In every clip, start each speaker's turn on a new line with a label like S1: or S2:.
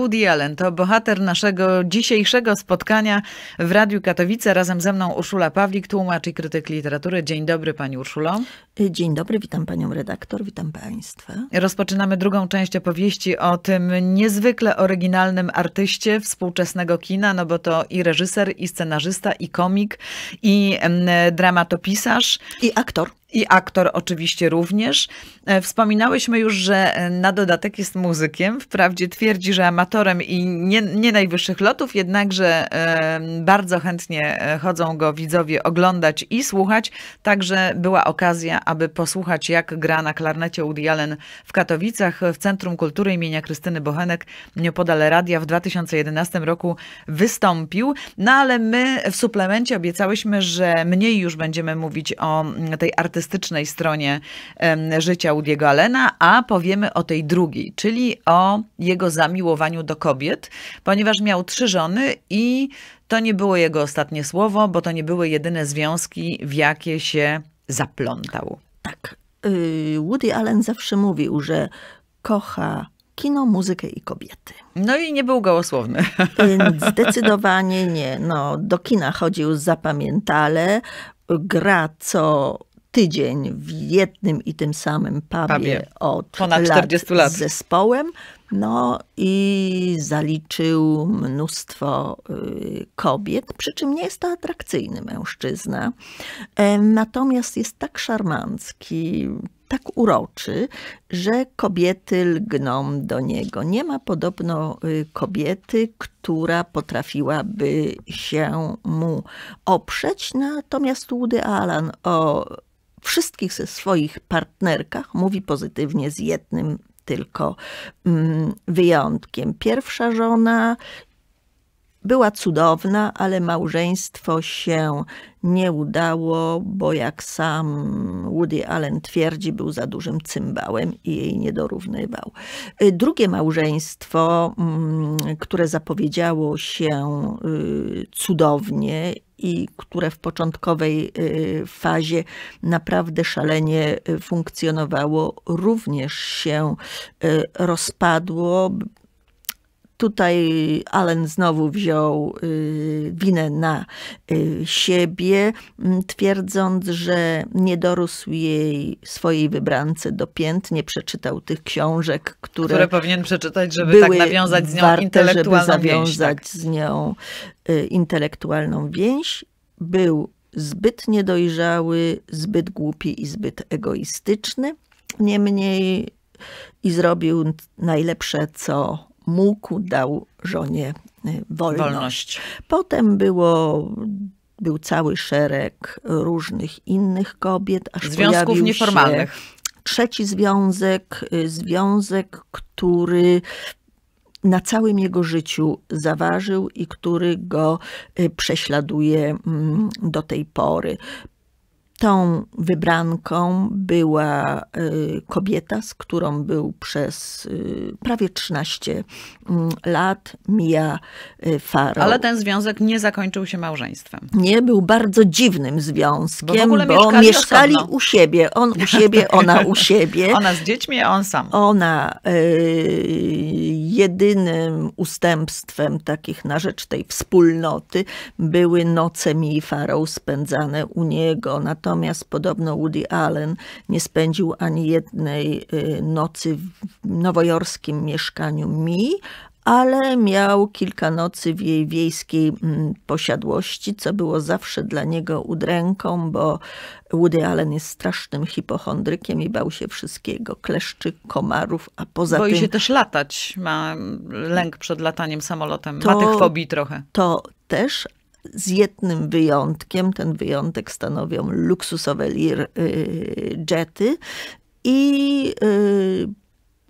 S1: Woody Allen to bohater naszego dzisiejszego spotkania w Radiu Katowice. Razem ze mną Urszula Pawlik, tłumacz i krytyk literatury. Dzień dobry Pani Urszulo. Y, dzień dobry, witam Panią redaktor, witam Państwa. Rozpoczynamy drugą część opowieści o tym niezwykle oryginalnym artyście współczesnego kina, no bo to i reżyser, i scenarzysta, i komik, i dramatopisarz. I aktor i aktor oczywiście również. E, wspominałyśmy już, że e, na dodatek jest muzykiem. Wprawdzie twierdzi, że amatorem i nie, nie najwyższych lotów, jednakże bardzo chętnie e, chodzą go widzowie oglądać i słuchać. Także była okazja, aby posłuchać, jak gra na klarnecie Woody Allen w Katowicach w Centrum Kultury imienia Krystyny Bochenek nieopodal radia w 2011 roku wystąpił. No ale my w suplemencie obiecałyśmy, że mniej już będziemy mówić o mm, tej artystce artystycznej stronie życia Udiego Allena, a powiemy o tej drugiej, czyli o jego zamiłowaniu do kobiet, ponieważ miał trzy żony i to nie było jego ostatnie słowo, bo to nie były jedyne związki, w jakie się
S2: zaplątał. Tak. Y, Woody Allen zawsze mówił, że kocha kino, muzykę i kobiety. No i nie był
S1: gołosłowny.
S2: Zdecydowanie nie. No, do kina chodził zapamiętale, gra co tydzień w jednym i tym samym pubie, pubie. od ponad 40 lat, lat z zespołem. No i zaliczył mnóstwo y, kobiet, przy czym nie jest to atrakcyjny mężczyzna. E, natomiast jest tak szarmancki, tak uroczy, że kobiety lgną do niego. Nie ma podobno y, kobiety, która potrafiłaby się mu oprzeć, natomiast Woody Allen o wszystkich ze swoich partnerkach mówi pozytywnie z jednym tylko mm, wyjątkiem. Pierwsza żona była cudowna, ale małżeństwo się nie udało, bo jak sam Woody Allen twierdzi, był za dużym cymbałem i jej nie dorównywał. Y, drugie małżeństwo, mm, które zapowiedziało się y, cudownie i które w początkowej y, fazie naprawdę szalenie funkcjonowało, również się rozpadło Tutaj Allen znowu wziął y, winę na y, siebie, twierdząc, że nie dorósł jej swojej wybrance do pięt, nie przeczytał tych książek, które, które powinien przeczytać, żeby tak nawiązać z nią warte, intelektualną żeby zawiązać więź, tak. z nią y, intelektualną więź. Był zbyt niedojrzały, zbyt głupi i zbyt egoistyczny. Niemniej i zrobił najlepsze, co mógł, dał żonie y, wolność. wolność. Potem było był cały szereg różnych innych kobiet, aż związków nieformalnych. trzeci związek, y, związek, który na całym jego życiu zaważył i który go y, prześladuje mm, do tej pory. Tą wybranką była y, kobieta, z którą był przez y, prawie 13 mm, lat, Mia y, Farrow. Ale ten
S1: związek nie
S2: zakończył się małżeństwem. Nie, był bardzo dziwnym związkiem, bo, bo mieszkali, u siebie. On u siebie, ona u siebie. ona z dziećmi, a on sam. Ona jedynym ustępstwem takich na rzecz tej wspólnoty były noce Mii Farrow spędzane u niego. Natomiast Natomiast podobno Woody Allen nie spędził ani jednej y, nocy w nowojorskim mieszkaniu Mi, ale miał kilka nocy w jej wiejskiej mm, posiadłości, co było zawsze dla niego udręką, bo Woody Allen jest strasznym hipochondrykiem i bał się wszystkiego, kleszczy, komarów, a poza Boi tym... Boi się też
S1: latać, ma lęk przed lataniem samolotem, to, ma tych fobii trochę.
S2: To też, z jednym wyjątkiem. Ten wyjątek stanowią luksusowe lir, y, jety. I y,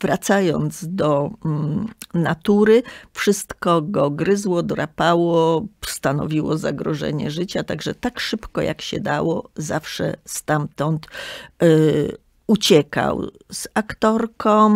S2: wracając do mm, natury, wszystko go gryzło, drapało, stanowiło zagrożenie życia, także tak szybko jak się dało, zawsze stamtąd y, uciekał z aktorką,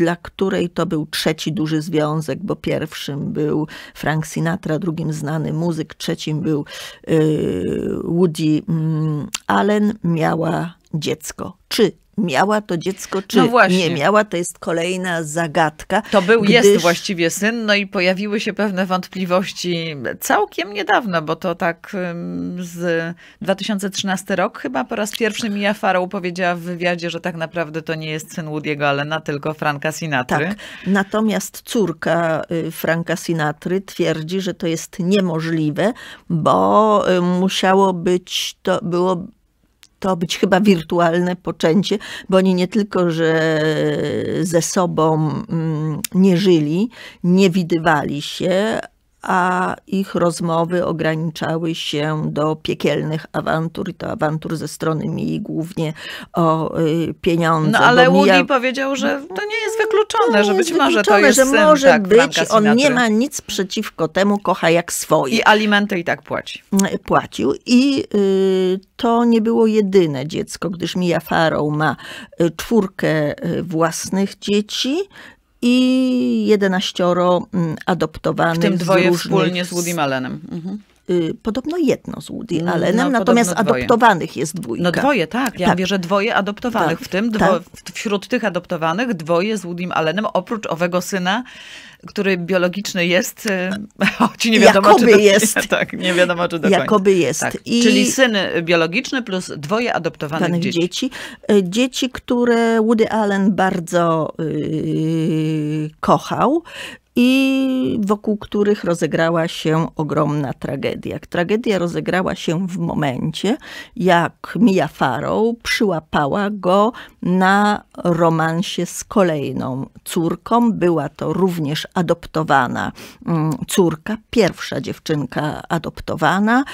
S2: dla której to był trzeci duży związek, bo pierwszym był Frank Sinatra, drugim znany muzyk, trzecim był y, Woody mm, Allen, miała dziecko. Czy miała to dziecko, czy no nie miała, to jest kolejna zagadka. To był, gdyż... jest
S1: właściwie syn, no i pojawiły się pewne wątpliwości całkiem niedawno, bo to tak z 2013 rok chyba po raz pierwszy Mia Farrow powiedziała w wywiadzie, że tak naprawdę to nie jest syn Woody'ego Allena, tylko Franka Sinatry. Tak,
S2: natomiast córka y, Franka Sinatry twierdzi, że to jest niemożliwe, bo y, musiało być, to było to być chyba wirtualne poczęcie, bo oni nie tylko, że ze sobą mm, nie żyli, nie widywali się, a ich rozmowy ograniczały się do piekielnych awantur, i to awantur ze strony mi głównie o y, pieniądze. No ale Woody mija...
S1: powiedział, że to nie jest wykluczone, no, że być może to jest że syn, może tak, być, on nie ma
S2: nic przeciwko temu, kocha jak swoje. I alimenty i tak płaci. Mm, płacił i y, to nie było jedyne dziecko, gdyż Mia Farrow ma y, czwórkę y, własnych dzieci, i 11 mm, adoptowanych. W tym dwoje z różnych... wspólnie z Woody Malenem. Mhm. Y, podobno jedno z Woody mm, Allenem, no, natomiast adoptowanych jest dwójka. No dwoje, tak. Ja tak. wierzę
S1: dwoje adoptowanych. Tak. W tym dwo, tak. wśród tych adoptowanych dwoje z Woodym Allenem, oprócz owego syna, który biologiczny jest, y, choć nie wiadomo, Jakoby czy do, jest. Nie, tak, nie wiadomo, czy do Jakoby jest. Tak, I... Czyli syn biologiczny plus dwoje adoptowanych dzieci.
S2: dzieci. Y, dzieci, które Woody Allen bardzo yy, kochał i wokół których rozegrała się ogromna tragedia. Tragedia rozegrała się w momencie, jak Mia Farrow przyłapała go na romansie z kolejną córką. Była to również adoptowana mm, córka, pierwsza dziewczynka adoptowana,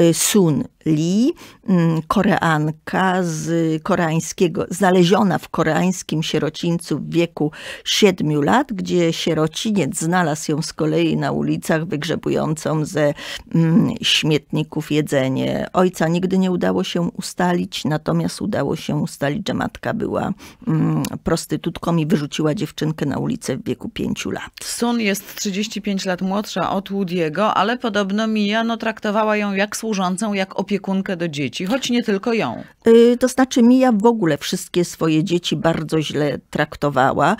S2: y, Sun Lee, mm, koreanka z koreańskiego, znaleziona w koreańskim sierocińcu w wieku 7 lat, gdzie sierocinie Niemiec znalazł ją z kolei na ulicach wygrzebującą ze mm, śmietników jedzenie. Ojca nigdy nie udało się ustalić, natomiast udało się ustalić, że matka była mm, prostytutką i wyrzuciła dziewczynkę na ulicę w wieku pięciu lat.
S1: Sun jest 35 lat młodsza od Woody'ego, ale podobno no traktowała ją jak służącą, jak opiekunkę do dzieci, choć nie tylko ją.
S2: Yy, to znaczy Mija w ogóle wszystkie swoje dzieci bardzo źle traktowała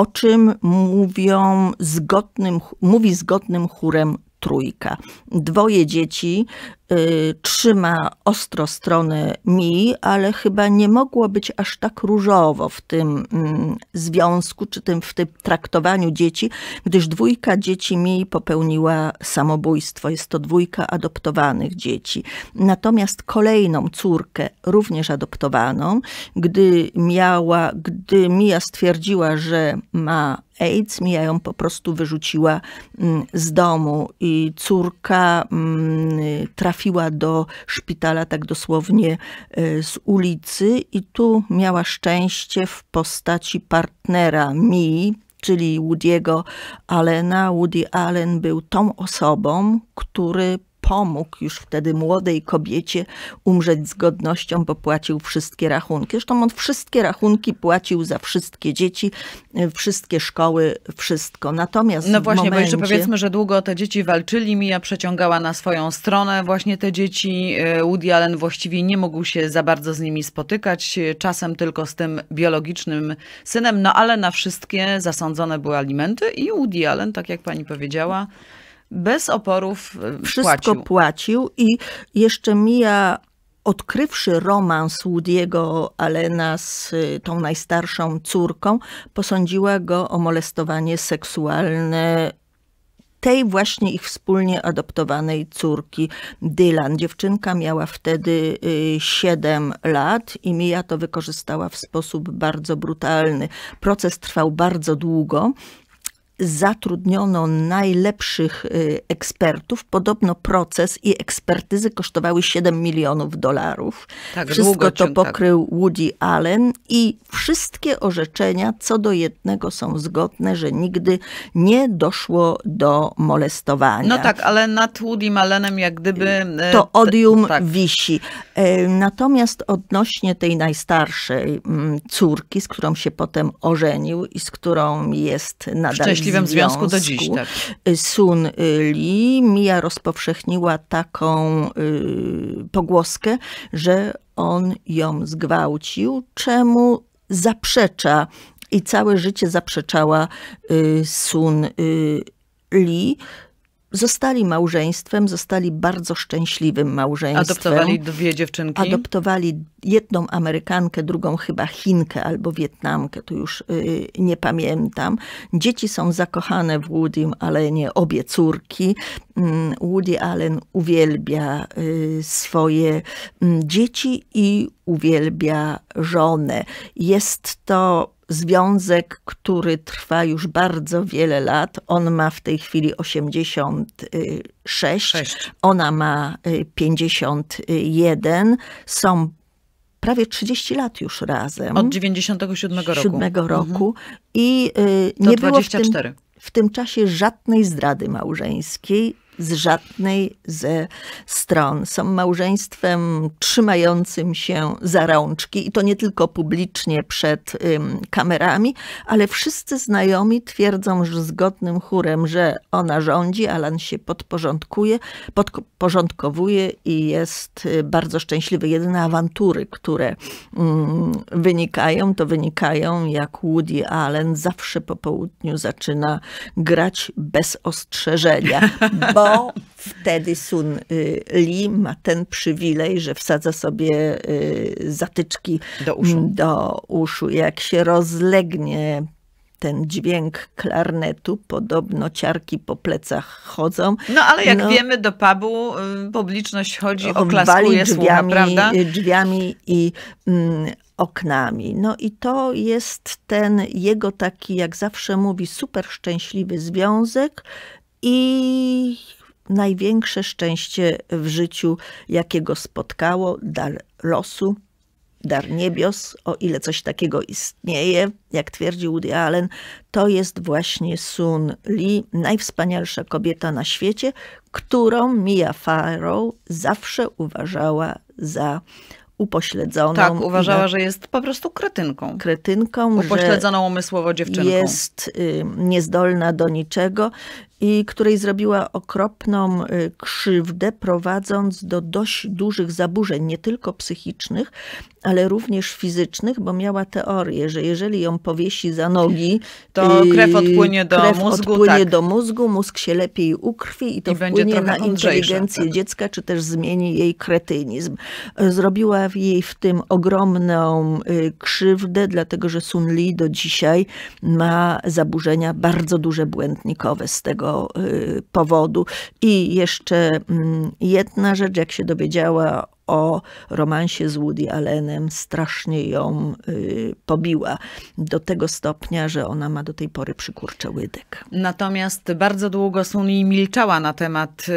S2: o czym mówią zgodnym, mówi zgodnym chórem trójka. Dwoje dzieci y, trzyma ostro stronę mi, ale chyba nie mogło być aż tak różowo w tym mm, związku, czy tym, w tym traktowaniu dzieci, gdyż dwójka dzieci mi popełniła samobójstwo. Jest to dwójka adoptowanych dzieci. Natomiast kolejną córkę, również adoptowaną, gdy miała, gdy Mia stwierdziła, że ma AIDS. Mija ją po prostu wyrzuciła mm, z domu i córka mm, trafiła do szpitala tak dosłownie e, z ulicy i tu miała szczęście w postaci partnera Mi, czyli Woody'ego Allena. Woody Allen był tą osobą, który pomógł już wtedy młodej kobiecie umrzeć z godnością, bo płacił wszystkie rachunki. Zresztą on wszystkie rachunki płacił za wszystkie dzieci, y, wszystkie szkoły, wszystko. Natomiast No właśnie, momencie... bo jeszcze powiedzmy,
S1: że długo te dzieci walczyli, Mija przeciągała na swoją stronę właśnie te dzieci. Y, Woody Allen właściwie nie mógł się za bardzo z nimi spotykać, y, czasem tylko z tym biologicznym synem, no ale na wszystkie zasądzone
S2: były alimenty i Woody Allen, tak jak pani powiedziała, bez oporów e, Wszystko płacił. płacił i jeszcze mija odkrywszy romans Woody'ego Alena z e, tą najstarszą córką, posądziła go o molestowanie seksualne tej właśnie ich wspólnie adoptowanej córki Dylan. Dziewczynka miała wtedy 7 e, lat i Mia to wykorzystała w sposób bardzo brutalny. Proces trwał bardzo długo zatrudniono najlepszych y, ekspertów. Podobno proces i ekspertyzy kosztowały 7 milionów dolarów. Tak, Wszystko to tak. pokrył tak. Woody Allen i wszystkie orzeczenia co do jednego są zgodne, że nigdy nie doszło do molestowania. No tak, ale nad Woody Allenem jak gdyby... E, to odium tak. wisi. E, natomiast odnośnie tej najstarszej mm, córki, z którą się potem ożenił i z którą jest nadal w związku, do dziś. Tak. Y, Sun y, Li Mia rozpowszechniła taką y, pogłoskę, że on ją zgwałcił, czemu zaprzecza i całe życie zaprzeczała y, Sun y, Li zostali małżeństwem, zostali bardzo szczęśliwym małżeństwem. Adoptowali dwie dziewczynki? Adoptowali jedną Amerykankę, drugą chyba Chinkę albo Wietnamkę, tu już yy, nie pamiętam. Dzieci są zakochane w Woody Allenie, obie córki. Mm, Woody Allen uwielbia yy, swoje mm, dzieci i uwielbia żonę. Jest to związek, który trwa już bardzo wiele lat. On ma w tej chwili 86, 6. ona ma 51. Y, Są prawie 30 lat już razem. Od
S1: 97
S2: roku. 7 mhm. roku. Mhm. I y, nie 24. było w tym, w tym czasie żadnej zdrady małżeńskiej z żadnej ze stron. Są małżeństwem trzymającym się za rączki i to nie tylko publicznie przed ym, kamerami, ale wszyscy znajomi twierdzą, że zgodnym chórem, że ona rządzi, Alan się podporządkuje, podporządkowuje i jest y, bardzo szczęśliwy. Jedyne awantury, które ym, mm, wynikają, to wynikają jak Woody Allen zawsze po południu zaczyna grać bez ostrzeżenia, bo to wtedy Sun y, Li ma ten przywilej, że wsadza sobie y, zatyczki do uszu. Do uszu. Jak się rozlegnie ten dźwięk klarnetu, podobno ciarki po plecach chodzą. No ale jak no,
S1: wiemy, do pubu y, publiczność chodzi, oklaskuje drzwiami, słona, prawda?
S2: drzwiami i mm, oknami. No i to jest ten jego taki, jak zawsze mówi, super szczęśliwy związek i największe szczęście w życiu, jakiego spotkało, dar losu, dar niebios, o ile coś takiego istnieje, jak twierdzi Woody Allen, to jest właśnie Sun Li najwspanialsza kobieta na świecie, którą Mia Farrow zawsze uważała za upośledzoną. Tak, uważała, że jest po prostu kretynką. Kretynką. Upośledzoną
S1: umysłowo dziewczynką. Jest
S2: y, niezdolna do niczego i której zrobiła okropną y, krzywdę, prowadząc do dość dużych zaburzeń, nie tylko psychicznych, ale również fizycznych, bo miała teorię, że jeżeli ją powiesi za nogi, to yy, krew odpłynie do krew mózgu. Odpłynie tak. do mózgu, mózg się lepiej ukrwi i to I wpłynie na inteligencję tak. dziecka, czy też zmieni jej kretynizm. E, zrobiła jej w tym ogromną y, krzywdę, dlatego że Sun Li do dzisiaj ma zaburzenia bardzo duże błędnikowe z tego y, powodu. I jeszcze mm, jedna rzecz, jak się dowiedziała o romansie z Woody Allenem strasznie ją y, pobiła. Do tego stopnia, że ona ma do tej pory przykurcze łydek. Natomiast bardzo długo Suni milczała na temat y,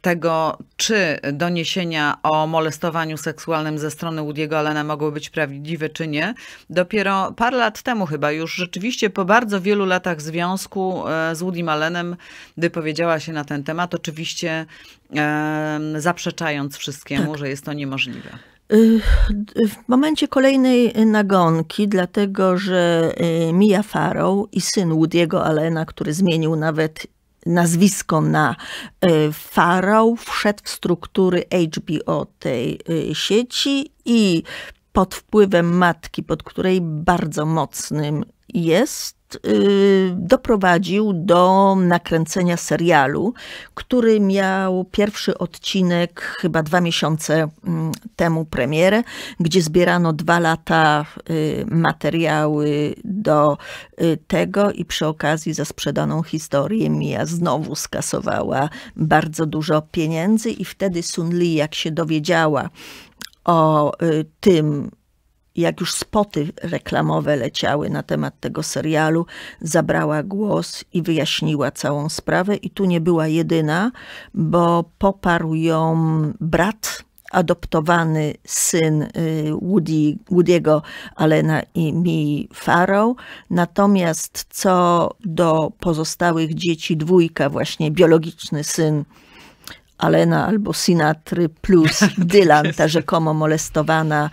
S1: tego, czy doniesienia o molestowaniu seksualnym ze strony Woody'ego Allena mogły być prawdziwe, czy nie. Dopiero parę lat temu chyba już rzeczywiście po bardzo wielu latach związku y, z Woody Allenem wypowiedziała się na ten temat. Oczywiście zaprzeczając wszystkiemu, tak. że jest to niemożliwe.
S2: Y, w momencie kolejnej nagonki, dlatego że y, Mia Farrow i syn Woody'ego Allena, który zmienił nawet nazwisko na y, Farrow, wszedł w struktury HBO tej sieci i pod wpływem matki, pod której bardzo mocnym jest y, doprowadził do nakręcenia serialu, który miał pierwszy odcinek chyba dwa miesiące mm, temu premierę, gdzie zbierano dwa lata y, materiały do y, tego i przy okazji za sprzedaną historię Mia znowu skasowała bardzo dużo pieniędzy i wtedy Sun Li, jak się dowiedziała o tym, jak już spoty reklamowe leciały na temat tego serialu, zabrała głos i wyjaśniła całą sprawę. I tu nie była jedyna, bo poparł ją brat adoptowany syn y, Woody, Woody'ego Alena i Mii Farrow. Natomiast co do pozostałych dzieci, dwójka właśnie, biologiczny syn Alena albo Sinatry plus tak Dylan, ta rzekomo molestowana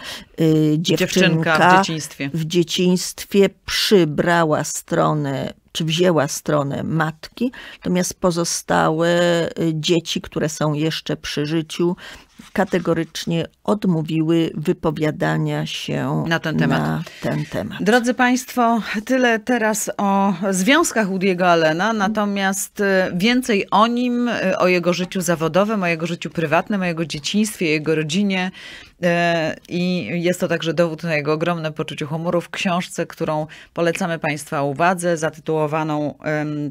S2: dziewczynka, dziewczynka w, dzieciństwie. w dzieciństwie przybrała stronę czy wzięła stronę matki, natomiast pozostałe y, dzieci, które są jeszcze przy życiu, kategorycznie odmówiły wypowiadania się na ten temat. Na ten temat. Drodzy
S1: Państwo, tyle teraz o związkach Udiego Allena, natomiast y, więcej o nim, y, o jego życiu zawodowym, o jego życiu prywatnym, o jego dzieciństwie, jego rodzinie E, I jest to także dowód na jego ogromne poczucie humoru w książce, którą polecamy Państwa uwadze, zatytułowaną,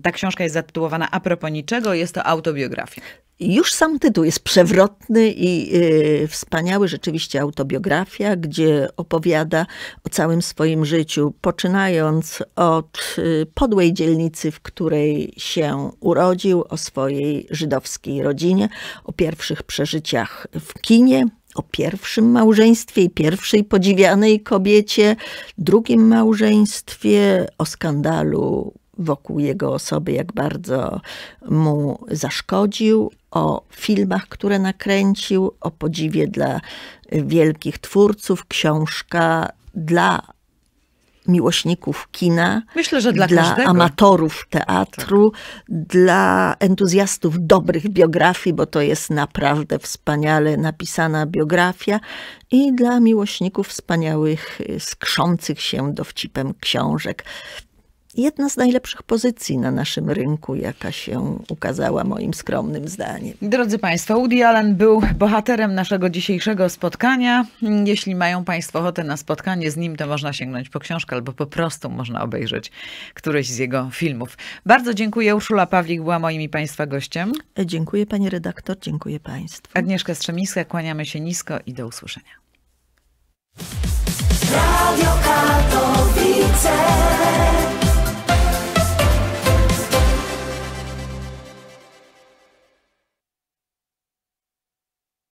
S1: ta książka jest zatytułowana A propos niczego, jest to autobiografia.
S2: Już sam tytuł jest przewrotny i yy, wspaniały, rzeczywiście autobiografia, gdzie opowiada o całym swoim życiu, poczynając od yy, podłej dzielnicy, w której się urodził, o swojej żydowskiej rodzinie, o pierwszych przeżyciach w kinie, o pierwszym małżeństwie i pierwszej podziwianej kobiecie, drugim małżeństwie, o skandalu wokół jego osoby, jak bardzo mu zaszkodził, o filmach, które nakręcił, o podziwie dla wielkich twórców, książka dla miłośników kina, Myślę, że dla, dla amatorów tak. teatru, tak. dla entuzjastów dobrych biografii, bo to jest naprawdę wspaniale napisana biografia, i dla miłośników wspaniałych, y, skrzących się dowcipem książek jedna z najlepszych pozycji na naszym rynku, jaka się ukazała moim skromnym zdaniem. Drodzy
S1: Państwo, Woody Allen był bohaterem naszego dzisiejszego spotkania. Jeśli mają Państwo ochotę na spotkanie z nim, to można sięgnąć po książkę albo po prostu można obejrzeć któryś z jego filmów. Bardzo dziękuję. Urszula Pawlik była moim i Państwa gościem. Dziękuję Pani redaktor, dziękuję Państwu. Agnieszka Strzemińska, kłaniamy się nisko i do usłyszenia.
S2: Radio Katowice.